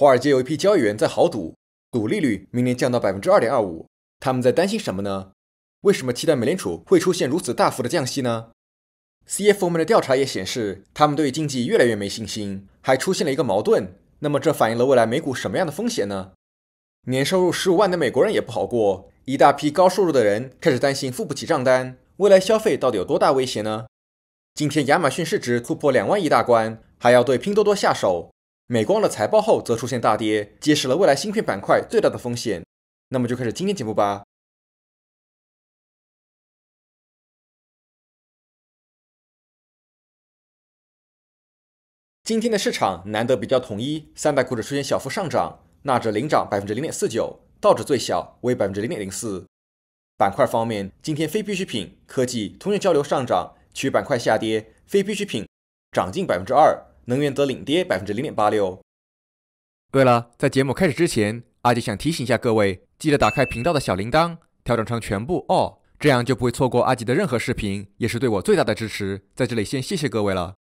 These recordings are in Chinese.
华尔街有一批交易员在豪赌，赌利率明年降到百分之二点二五。他们在担心什么呢？为什么期待美联储会出现如此大幅的降息呢？CFO 们的调查也显示，他们对经济越来越没信心，还出现了一个矛盾。那么这反映了未来美股什么样的风险呢？年收入十五万的美国人也不好过，一大批高收入的人开始担心付不起账单，未来消费到底有多大威胁呢？今天亚马逊市值突破两万亿大关，还要对拼多多下手。美光的财报后则出现大跌，揭示了未来芯片板块最大的风险。那么就开始今天节目吧。今天的市场难得比较统一，三百股指出现小幅上涨，纳指领涨百分之零点四九，道指最小为百分之零点零四。板块方面，今天非必需品、科技、通讯交流上涨，其余板块下跌。非必需品涨近百分之二。能源则领跌百分之零点八六。对了，在节目开始之前，阿吉想提醒一下各位，记得打开频道的小铃铛，调整成全部哦，这样就不会错过阿吉的任何视频，也是对我最大的支持。在这里先谢谢各位了。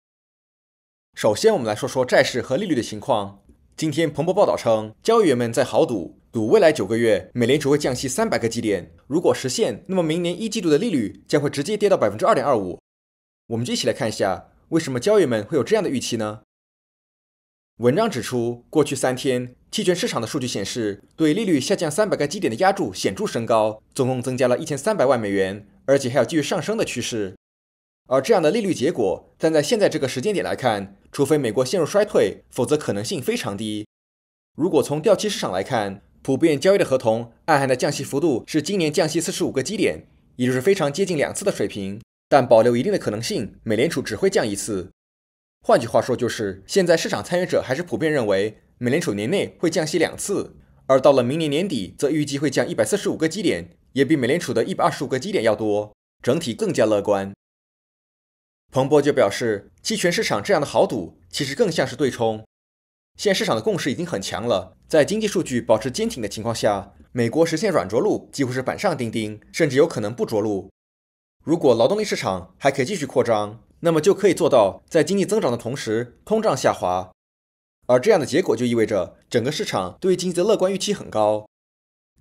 首先，我们来说说债市和利率的情况。今天彭博报道称，交易员们在豪赌，赌未来九个月美联储会降息三百个基点。如果实现，那么明年一季度的利率将会直接跌到百分之二点二五。我们就一起来看一下。为什么交易们会有这样的预期呢？文章指出，过去三天期权市场的数据显示，对利率下降三百个基点的压注显著升高，总共增加了一千三百万美元，而且还有继续上升的趋势。而这样的利率结果，站在现在这个时间点来看，除非美国陷入衰退，否则可能性非常低。如果从掉期市场来看，普遍交易的合同暗含的降息幅度是今年降息四十五个基点，也就是非常接近两次的水平。但保留一定的可能性，美联储只会降一次。换句话说，就是现在市场参与者还是普遍认为，美联储年内会降息两次，而到了明年年底，则预计会降一百四十五个基点，也比美联储的一百二十五个基点要多，整体更加乐观。彭博就表示，期权市场这样的豪赌其实更像是对冲。现市场的共识已经很强了，在经济数据保持坚挺的情况下，美国实现软着陆几乎是板上钉钉，甚至有可能不着陆。如果劳动力市场还可以继续扩张，那么就可以做到在经济增长的同时通胀下滑，而这样的结果就意味着整个市场对经济的乐观预期很高。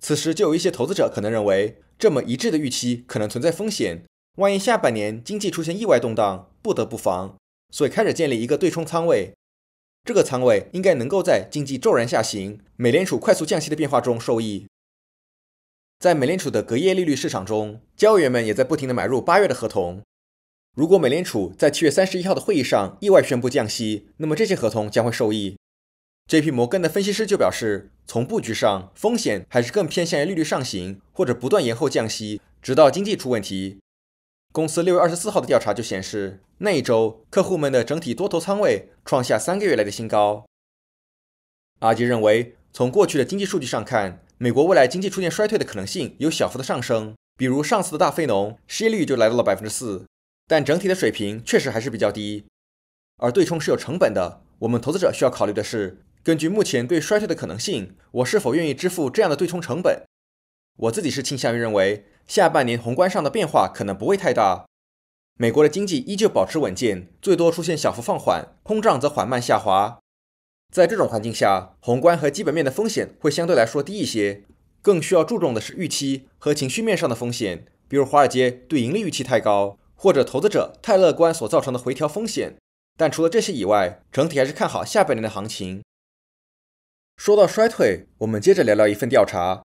此时就有一些投资者可能认为这么一致的预期可能存在风险，万一下半年经济出现意外动荡不得不防，所以开始建立一个对冲仓位。这个仓位应该能够在经济骤然下行、美联储快速降息的变化中受益。在美联储的隔夜利率市场中，交易员们也在不停地买入八月的合同。如果美联储在七月三十一号的会议上意外宣布降息，那么这些合同将会受益。JP 摩根的分析师就表示，从布局上，风险还是更偏向于利率上行或者不断延后降息，直到经济出问题。公司六月二十四号的调查就显示，那一周客户们的整体多头仓位创下三个月来的新高。阿基认为。从过去的经济数据上看，美国未来经济出现衰退的可能性有小幅的上升。比如上次的大非农，失业率就来到了百分之四，但整体的水平确实还是比较低。而对冲是有成本的，我们投资者需要考虑的是，根据目前对衰退的可能性，我是否愿意支付这样的对冲成本？我自己是倾向于认为，下半年宏观上的变化可能不会太大，美国的经济依旧保持稳健，最多出现小幅放缓，通胀则缓慢下滑。在这种环境下，宏观和基本面的风险会相对来说低一些，更需要注重的是预期和情绪面上的风险，比如华尔街对盈利预期太高，或者投资者太乐观所造成的回调风险。但除了这些以外，整体还是看好下半年的行情。说到衰退，我们接着聊聊一份调查。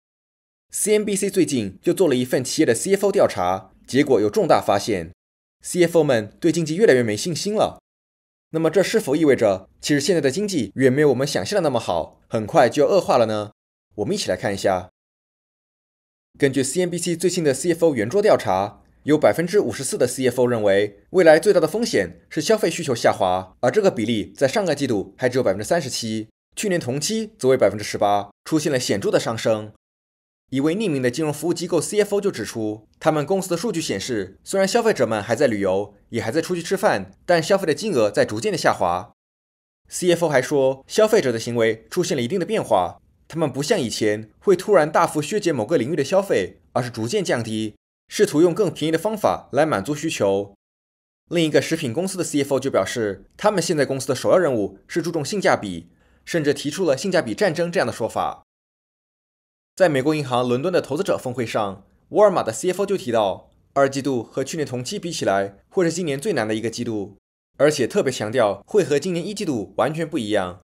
CNBC 最近就做了一份企业的 CFO 调查，结果有重大发现：CFO 们对经济越来越没信心了。那么这是否意味着，其实现在的经济远没有我们想象的那么好，很快就要恶化了呢？我们一起来看一下。根据 CNBC 最新的 CFO 圆桌调查，有百分之五十四的 CFO 认为未来最大的风险是消费需求下滑，而这个比例在上个季度还只有百分之三十七，去年同期则为百分之十八，出现了显著的上升。一位匿名的金融服务机构 CFO 就指出，他们公司的数据显示，虽然消费者们还在旅游，也还在出去吃饭，但消费的金额在逐渐的下滑。CFO 还说，消费者的行为出现了一定的变化，他们不像以前会突然大幅削减某个领域的消费，而是逐渐降低，试图用更便宜的方法来满足需求。另一个食品公司的 CFO 就表示，他们现在公司的首要任务是注重性价比，甚至提出了“性价比战争”这样的说法。在美国银行伦敦的投资者峰会上，沃尔玛的 CFO 就提到，二季度和去年同期比起来，会是今年最难的一个季度，而且特别强调会和今年一季度完全不一样。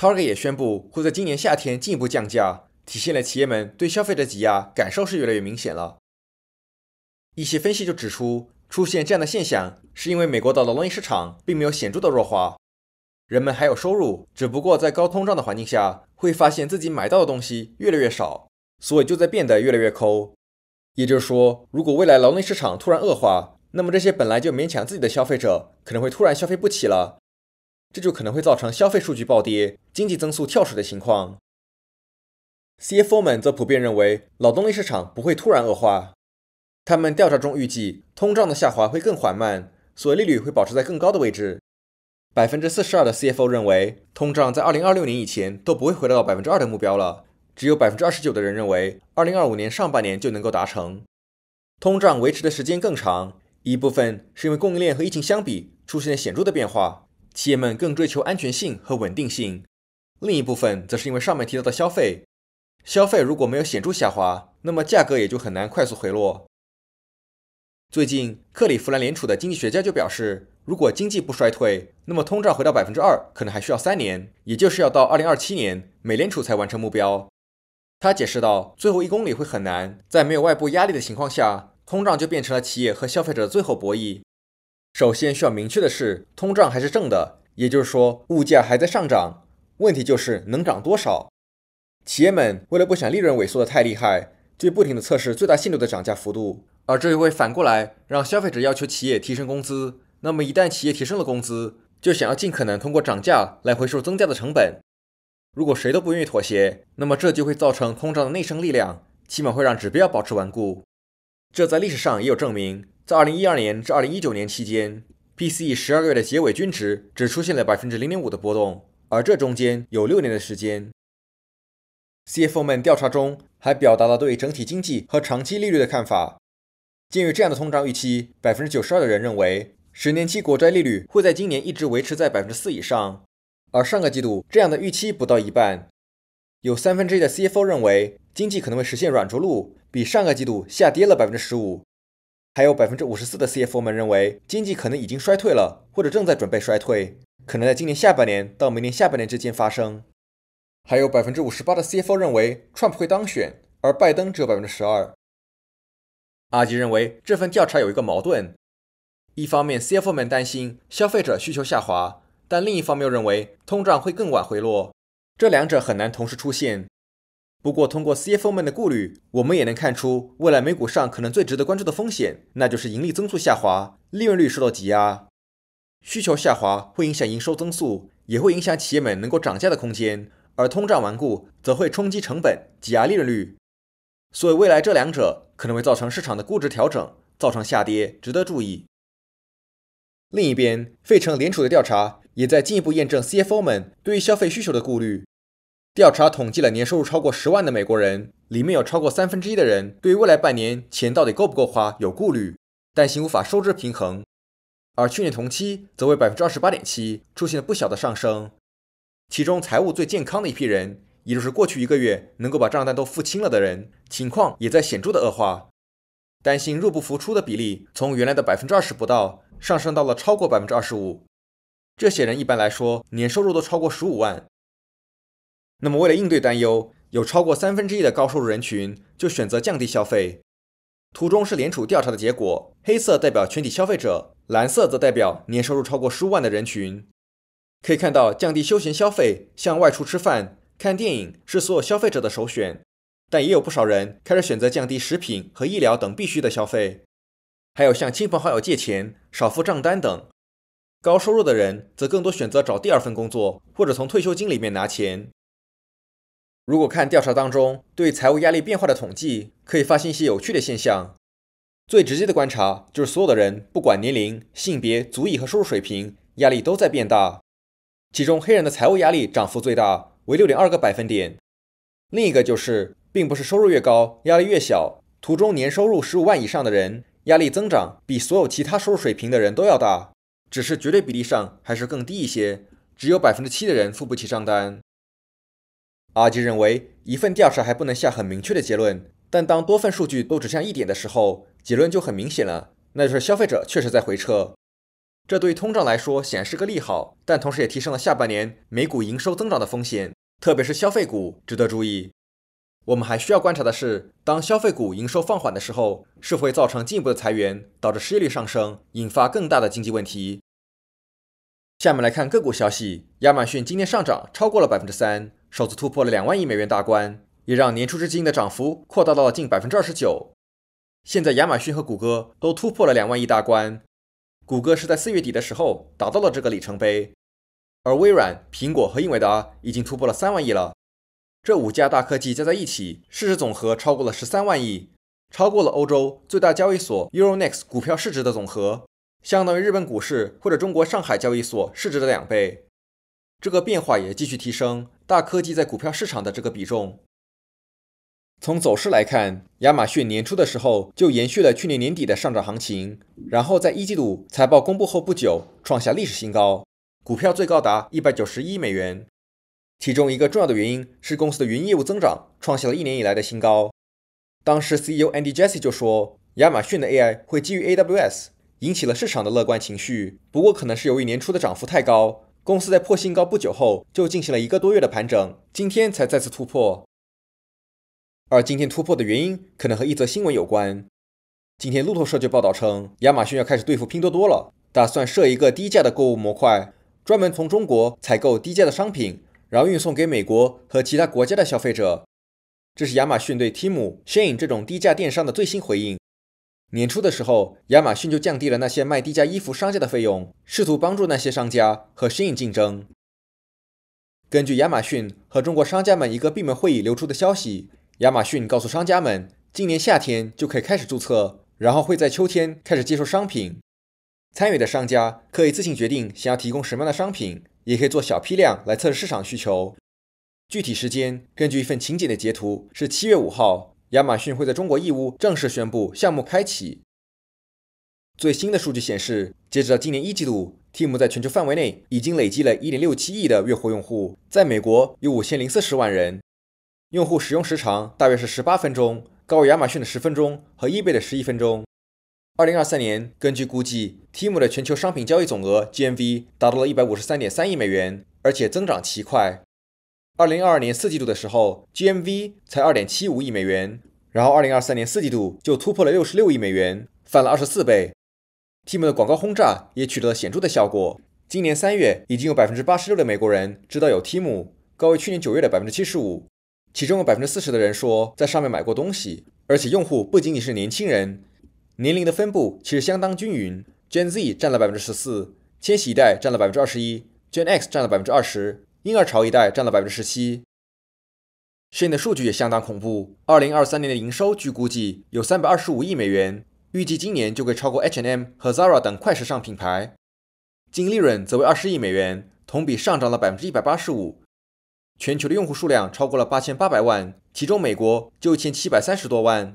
Target 也宣布会在今年夏天进一步降价，体现了企业们对消费者挤压感受是越来越明显了。一些分析就指出，出现这样的现象，是因为美国的劳动力市场并没有显著的弱化。人们还有收入，只不过在高通胀的环境下，会发现自己买到的东西越来越少，所以就在变得越来越抠。也就是说，如果未来劳动力市场突然恶化，那么这些本来就勉强自己的消费者可能会突然消费不起了，这就可能会造成消费数据暴跌、经济增速跳水的情况。CFO 们则普遍认为劳动力市场不会突然恶化，他们调查中预计通胀的下滑会更缓慢，所以利率会保持在更高的位置。百分之四十二的 CFO 认为，通胀在二零二六年以前都不会回到百分之二的目标了。只有百分之二十九的人认为，二零二五年上半年就能够达成。通胀维持的时间更长，一部分是因为供应链和疫情相比出现了显著的变化，企业们更追求安全性和稳定性。另一部分则是因为上面提到的消费，消费如果没有显著下滑，那么价格也就很难快速回落。最近，克里夫兰联储的经济学家就表示。如果经济不衰退，那么通胀回到百分之二可能还需要三年，也就是要到二零二七年，美联储才完成目标。他解释道：“最后一公里会很难，在没有外部压力的情况下，通胀就变成了企业和消费者的最后博弈。首先需要明确的是，通胀还是正的，也就是说物价还在上涨。问题就是能涨多少？企业们为了不想利润萎缩得太厉害，就不停的测试最大限度的涨价幅度，而这又会反过来让消费者要求企业提升工资。”那么一旦企业提升了工资，就想要尽可能通过涨价来回收增加的成本。如果谁都不愿意妥协，那么这就会造成通胀的内生力量，起码会让指标保持顽固。这在历史上也有证明，在二零一二年至二零一九年期间，PCE 十二个月的结尾均值只出现了百分之零点五的波动，而这中间有六年的时间。CFO 们调查中还表达了对整体经济和长期利率的看法。鉴于这样的通胀预期，百分之九十二的人认为。十年期国债利率会在今年一直维持在百分之四以上，而上个季度这样的预期不到一半，有三分之一的 CFO 认为经济可能会实现软着陆，比上个季度下跌了百分之十五。还有百分之五十四的 CFO 们认为经济可能已经衰退了，或者正在准备衰退，可能在今年下半年到明年下半年之间发生。还有百分之五十八的 CFO 认为 Trump 会当选，而拜登只有百分之十二。阿吉认为这份调查有一个矛盾。一方面，CFO 们担心消费者需求下滑，但另一方面又认为通胀会更晚回落，这两者很难同时出现。不过，通过 CFO 们的顾虑，我们也能看出未来美股上可能最值得关注的风险，那就是盈利增速下滑，利润率受到挤压。需求下滑会影响营收增速，也会影响企业们能够涨价的空间，而通胀顽固则会冲击成本，挤压利润率。所以，未来这两者可能会造成市场的估值调整，造成下跌，值得注意。另一边，费城联储的调查也在进一步验证 CFO 们对于消费需求的顾虑。调查统计了年收入超过十万的美国人，里面有超过三分之一的人对于未来半年钱到底够不够花有顾虑，担心无法收支平衡。而去年同期则为百分之二十八点七，出现了不小的上升。其中财务最健康的一批人，也就是过去一个月能够把账单都付清了的人，情况也在显著的恶化，担心入不敷出的比例从原来的百分之二十不到。上升到了超过百分之二十五，这些人一般来说年收入都超过十五万。那么，为了应对担忧，有超过三分之一的高收入人群就选择降低消费。图中是联储调查的结果，黑色代表全体消费者，蓝色则代表年收入超过十五万的人群。可以看到，降低休闲消费，像外出吃饭、看电影，是所有消费者的首选，但也有不少人开始选择降低食品和医疗等必需的消费。还有向亲朋好友借钱、少付账单等。高收入的人则更多选择找第二份工作，或者从退休金里面拿钱。如果看调查当中对财务压力变化的统计，可以发现一些有趣的现象。最直接的观察就是，所有的人不管年龄、性别、族裔和收入水平，压力都在变大。其中黑人的财务压力涨幅最大，为六点二个百分点。另一个就是，并不是收入越高，压力越小。图中年收入十五万以上的人。压力增长比所有其他收入水平的人都要大，只是绝对比例上还是更低一些。只有百分之七的人付不起账单。阿基认为，一份调查还不能下很明确的结论，但当多份数据都指向一点的时候，结论就很明显了，那就是消费者确实在回撤。这对通胀来说显然是个利好，但同时也提升了下半年美股营收增长的风险，特别是消费股，值得注意。我们还需要观察的是，当消费股营收放缓的时候，是否会造成进一步的裁员，导致失业率上升，引发更大的经济问题。下面来看个股消息：亚马逊今天上涨超过了百分之三，首次突破了两万亿美元大关，也让年初至今的涨幅扩大到了近百分之二十九。现在亚马逊和谷歌都突破了两万亿大关，谷歌是在四月底的时候达到了这个里程碑，而微软、苹果和英伟达已经突破了三万亿了。这五家大科技加在一起，市值总和超过了十三万亿，超过了欧洲最大交易所 EuroNext 股票市值的总和，相当于日本股市或者中国上海交易所市值的两倍。这个变化也继续提升大科技在股票市场的这个比重。从走势来看，亚马逊年初的时候就延续了去年年底的上涨行情，然后在一季度财报公布后不久创下历史新高，股票最高达一百九十一美元。其中一个重要的原因是公司的云业务增长创下了一年以来的新高。当时 CEO Andy Jassy 就说，亚马逊的 AI 会基于 AWS，引起了市场的乐观情绪。不过，可能是由于年初的涨幅太高，公司在破新高不久后就进行了一个多月的盘整，今天才再次突破。而今天突破的原因可能和一则新闻有关。今天路透社就报道称，亚马逊要开始对付拼多多了，打算设一个低价的购物模块，专门从中国采购低价的商品。然后运送给美国和其他国家的消费者。这是亚马逊对 Tim、Shane 这种低价电商的最新回应。年初的时候，亚马逊就降低了那些卖低价衣服商家的费用，试图帮助那些商家和 Shane 竞争。根据亚马逊和中国商家们一个闭门会议流出的消息，亚马逊告诉商家们，今年夏天就可以开始注册，然后会在秋天开始接受商品。参与的商家可以自行决定想要提供什么样的商品。也可以做小批量来测试市场需求。具体时间，根据一份情景的截图，是七月五号，亚马逊会在中国义乌正式宣布项目开启。最新的数据显示，截止到今年一季度 t e a m 在全球范围内已经累积了1.67亿的月活用户，在美国有5040万人，用户使用时长大约是18分钟，高于亚马逊的10分钟和易贝的11分钟。二零二三年，根据估计，Tim 的全球商品交易总额 GMV 达到了一百五十三点三亿美元，而且增长奇快。二零二二年四季度的时候，GMV 才二点七五亿美元，然后二零二三年四季度就突破了六十六亿美元，翻了二十四倍。Tim 的广告轰炸也取得了显著的效果。今年三月，已经有百分之八十六的美国人知道有 Tim，高于去年九月的百分之七十五。其中有百分之四十的人说在上面买过东西，而且用户不仅仅是年轻人。年龄的分布其实相当均匀，Gen Z 占了百分之十四，千禧一代占了百分之二十一，Gen X 占了百分之二十，婴儿潮一代占了百分之十七。s h i n 的数据也相当恐怖，二零二三年的营收据估计有三百二十五亿美元，预计今年就会超过 H&M 和 Zara 等快时尚品牌。净利润则为二十亿美元，同比上涨了百分之一百八十五。全球的用户数量超过了八千八百万，其中美国就一千七百三十多万。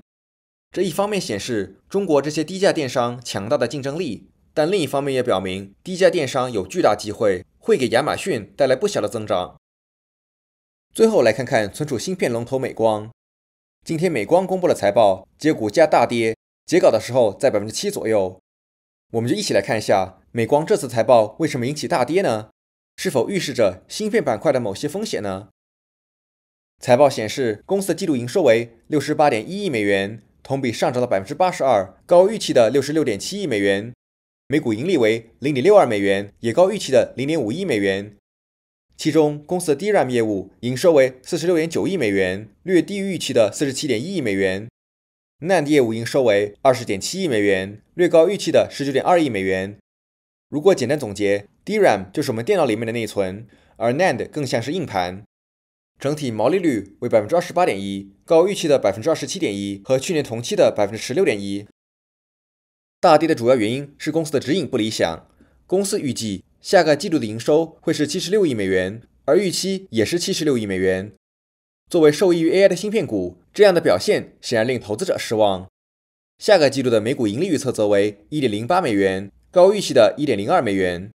这一方面显示中国这些低价电商强大的竞争力，但另一方面也表明低价电商有巨大机会，会给亚马逊带来不小的增长。最后来看看存储芯片龙头美光。今天美光公布了财报，结果价大跌，截稿的时候在百分之七左右。我们就一起来看一下美光这次财报为什么引起大跌呢？是否预示着芯片板块的某些风险呢？财报显示，公司的季度营收为六十八点一亿美元。同比上涨了百分之八十二，高预期的六十六点七亿美元，每股盈利为零点六二美元，也高预期的零点五亿美元。其中，公司的 DRAM 业务营收为四十六点九亿美元，略低于预期的四十七点一亿美元；NAND 业务营收为二十点七亿美元，略高预期的十九点二亿美元。如果简单总结，DRAM 就是我们电脑里面的内存，而 NAND 更像是硬盘。整体毛利率为百分之二十八点一。高预期的百分之二十七点一和去年同期的百分之十六点一，大跌的主要原因是公司的指引不理想。公司预计下个季度的营收会是七十六亿美元，而预期也是七十六亿美元。作为受益于 AI 的芯片股，这样的表现显然令投资者失望。下个季度的每股盈利预测则为一点零八美元，高预期的一点零二美元。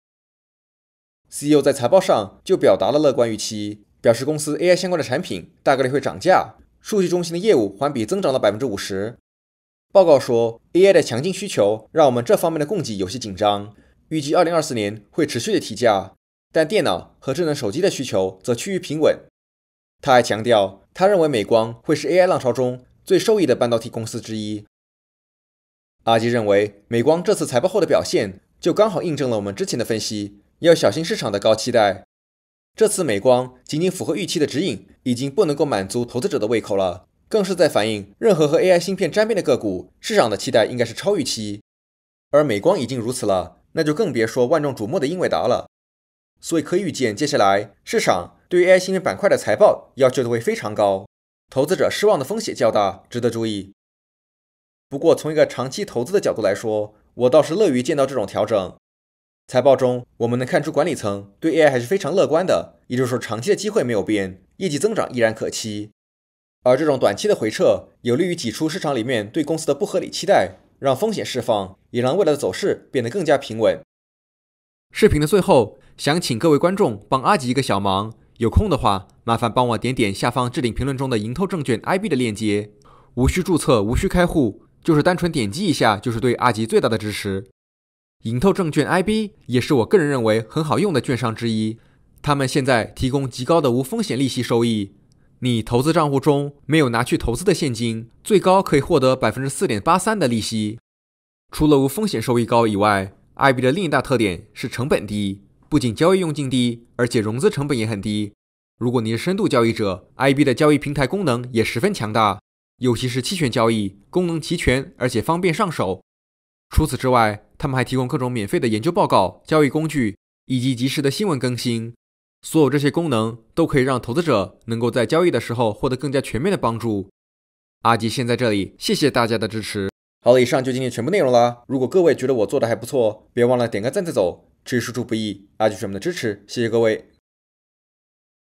CEO 在财报上就表达了乐观预期，表示公司 AI 相关的产品大概率会涨价。数据中心的业务环比增长了百分之五十。报告说，AI 的强劲需求让我们这方面的供给有些紧张，预计二零二四年会持续的提价。但电脑和智能手机的需求则趋于平稳。他还强调，他认为美光会是 AI 浪潮中最受益的半导体公司之一。阿基认为，美光这次财报后的表现就刚好印证了我们之前的分析，要小心市场的高期待。这次美光仅仅符合预期的指引，已经不能够满足投资者的胃口了，更是在反映任何和 AI 芯片沾边的个股，市场的期待应该是超预期。而美光已经如此了，那就更别说万众瞩目的英伟达了。所以可以预见，接下来市场对于 AI 芯片板块的财报要求都会非常高，投资者失望的风险较大，值得注意。不过从一个长期投资的角度来说，我倒是乐于见到这种调整。财报中，我们能看出管理层对 AI 还是非常乐观的，也就是说，长期的机会没有变，业绩增长依然可期。而这种短期的回撤，有利于挤出市场里面对公司的不合理期待，让风险释放，也让未来的走势变得更加平稳。视频的最后，想请各位观众帮阿吉一个小忙，有空的话，麻烦帮我点点下方置顶评论中的盈透证券 IB 的链接，无需注册，无需开户，就是单纯点击一下，就是对阿吉最大的支持。盈透证券 IB 也是我个人认为很好用的券商之一，他们现在提供极高的无风险利息收益，你投资账户中没有拿去投资的现金，最高可以获得百分之四点八三的利息。除了无风险收益高以外，IB 的另一大特点是成本低，不仅交易佣金低，而且融资成本也很低。如果你是深度交易者，IB 的交易平台功能也十分强大，尤其是期权交易，功能齐全而且方便上手。除此之外，他们还提供各种免费的研究报告、交易工具以及及时的新闻更新。所有这些功能都可以让投资者能够在交易的时候获得更加全面的帮助。阿吉现在这里，谢谢大家的支持。好了，以上就今天全部内容了。如果各位觉得我做的还不错，别忘了点个赞再走。知识输出不易，阿吉全部们的支持，谢谢各位。